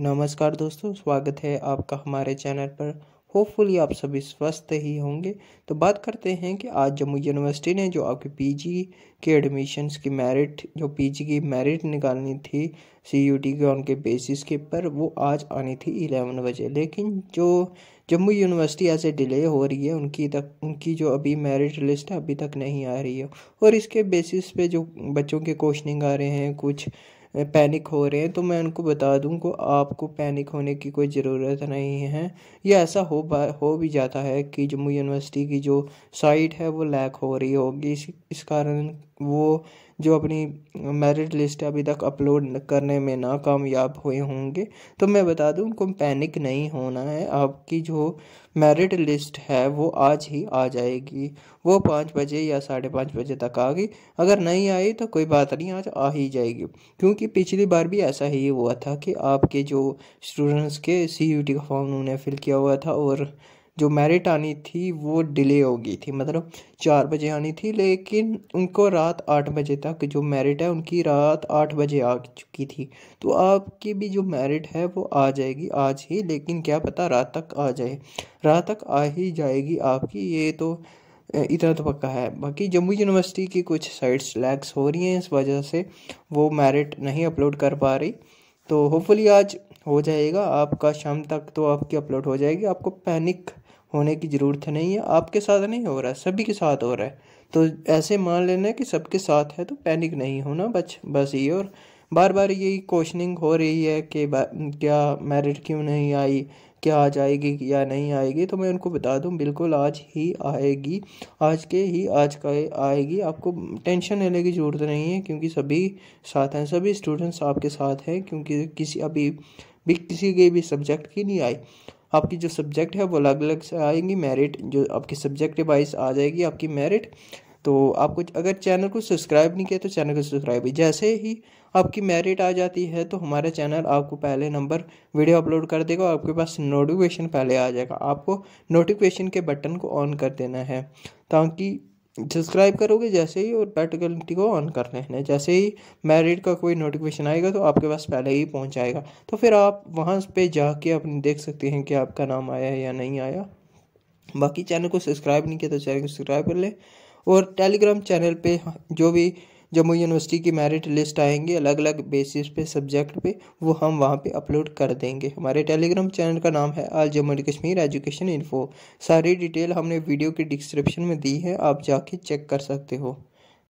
नमस्कार दोस्तों स्वागत है आपका हमारे चैनल पर होपफुली आप सभी स्वस्थ ही होंगे तो बात करते हैं कि आज जम्मू यूनिवर्सिटी ने जो आपके पीजी के एडमिशन्स की मेरिट जो पीजी की मेरिट निकालनी थी सी यू टी के उनके बेसिस के पर वो आज आनी थी इलेवन बजे लेकिन जो जम्मू यूनिवर्सिटी ऐसे डिले हो रही है उनकी तक उनकी जो अभी मेरिट लिस्ट है अभी तक नहीं आ रही है और इसके बेसिस पे जो बच्चों के क्वेश्चनिंग आ रहे हैं कुछ पैनिक हो रहे हैं तो मैं उनको बता दूं को आपको पैनिक होने की कोई ज़रूरत नहीं है या ऐसा हो हो भी जाता है कि जम्मू यूनिवर्सिटी की जो साइट है वो लैक हो रही होगी इस इस कारण वो जो अपनी मेरिट लिस्ट अभी तक अपलोड करने में नाकामयाब हुए होंगे तो मैं बता दूं उनको पैनिक नहीं होना है आपकी जो मेरिट लिस्ट है वो आज ही आ जाएगी वो पाँच बजे या साढ़े पाँच बजे तक आ गई अगर नहीं आई तो कोई बात नहीं आज आ ही जाएगी क्योंकि पिछली बार भी ऐसा ही हुआ था कि आपके जो स्टूडेंट्स के सी का फॉर्म उन्होंने फिल किया हुआ था और जो मेरिट आनी थी वो डिले हो गई थी मतलब चार बजे आनी थी लेकिन उनको रात आठ बजे तक जो मेरिट है उनकी रात आठ बजे आ चुकी थी तो आपकी भी जो मेरिट है वो आ जाएगी आज ही लेकिन क्या पता रात तक आ जाए रात तक आ ही जाएगी आपकी ये तो इतना तो पक्का है बाकी जम्मू यूनिवर्सिटी की कुछ साइट्स लैक्स हो रही हैं इस वजह से वो मेरिट नहीं अपलोड कर पा रही तो होपफुली आज हो जाएगा आपका शाम तक तो आपकी अपलोड हो जाएगी आपको पैनिक होने की ज़रूरत नहीं है आपके साथ नहीं हो रहा है सभी के साथ हो रहा है तो ऐसे मान लेना कि सबके साथ है तो पैनिक नहीं होना बच बस ये और बार बार यही क्वेश्चनिंग हो रही है कि क्या मैरिट क्यों नहीं आई क्या आज आएगी या नहीं आएगी तो मैं उनको बता दूं बिल्कुल आज ही आएगी आज के ही आज का आएगी आपको टेंशन लेने की ज़रूरत नहीं है क्योंकि सभी साथ हैं सभी स्टूडेंट्स आपके साथ हैं क्योंकि किसी अभी भी किसी के भी सब्जेक्ट की नहीं आई आपकी जो सब्जेक्ट है वो अलग अलग से आएंगी मेरिट जो आपकी सब्जेक्ट वाइज आ जाएगी आपकी मेरिट तो आपको अगर चैनल को सब्सक्राइब नहीं किया तो चैनल को सब्सक्राइब जैसे ही आपकी मेरिट आ जाती है तो हमारा चैनल आपको पहले नंबर वीडियो अपलोड कर देगा और आपके पास नोटिफिकेशन पहले आ जाएगा आपको नोटिफिकेशन के बटन को ऑन कर देना है ताकि सब्सक्राइब करोगे जैसे ही और बेट घंटी को ऑन कर लेना जैसे ही मैरिड का कोई नोटिफिकेशन आएगा तो आपके पास पहले ही पहुंच जाएगा तो फिर आप वहां पे जाके अपने देख सकते हैं कि आपका नाम आया है या नहीं आया बाकी चैनल को सब्सक्राइब नहीं किया तो चैनल को सब्सक्राइब कर लें और टेलीग्राम चैनल पे हाँ, जो भी जम्मू यूनिवर्सिटी की मेरिट लिस्ट आएंगे अलग अलग बेसिस पे सब्जेक्ट पे वो हम वहाँ पे अपलोड कर देंगे हमारे टेलीग्राम चैनल का नाम है all Jammu and Kashmir education info सारी डिटेल हमने वीडियो के डिस्क्रिप्शन में दी है आप जाके चेक कर सकते हो